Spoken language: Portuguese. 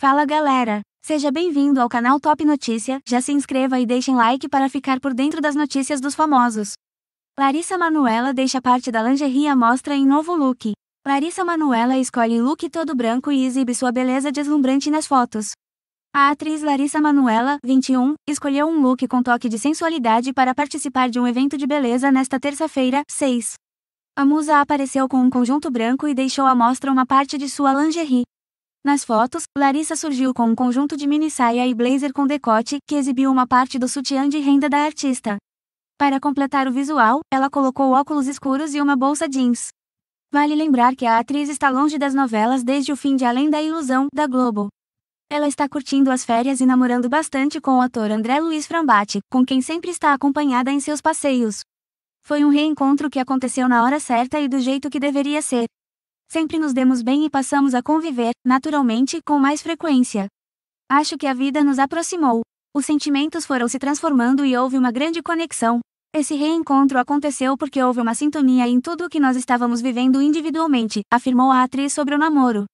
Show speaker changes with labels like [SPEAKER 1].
[SPEAKER 1] Fala galera! Seja bem-vindo ao canal Top Notícia, já se inscreva e deixem like para ficar por dentro das notícias dos famosos. Larissa Manuela deixa parte da lingerie à mostra em novo look. Larissa Manuela escolhe look todo branco e exibe sua beleza deslumbrante nas fotos. A atriz Larissa Manuela, 21, escolheu um look com toque de sensualidade para participar de um evento de beleza nesta terça-feira, 6. A musa apareceu com um conjunto branco e deixou à mostra uma parte de sua lingerie. Nas fotos, Larissa surgiu com um conjunto de mini saia e blazer com decote, que exibiu uma parte do sutiã de renda da artista. Para completar o visual, ela colocou óculos escuros e uma bolsa jeans. Vale lembrar que a atriz está longe das novelas desde o fim de Além da Ilusão, da Globo. Ela está curtindo as férias e namorando bastante com o ator André Luiz Frambati, com quem sempre está acompanhada em seus passeios. Foi um reencontro que aconteceu na hora certa e do jeito que deveria ser sempre nos demos bem e passamos a conviver, naturalmente, com mais frequência. Acho que a vida nos aproximou. Os sentimentos foram se transformando e houve uma grande conexão. Esse reencontro aconteceu porque houve uma sintonia em tudo o que nós estávamos vivendo individualmente, afirmou a atriz sobre o namoro.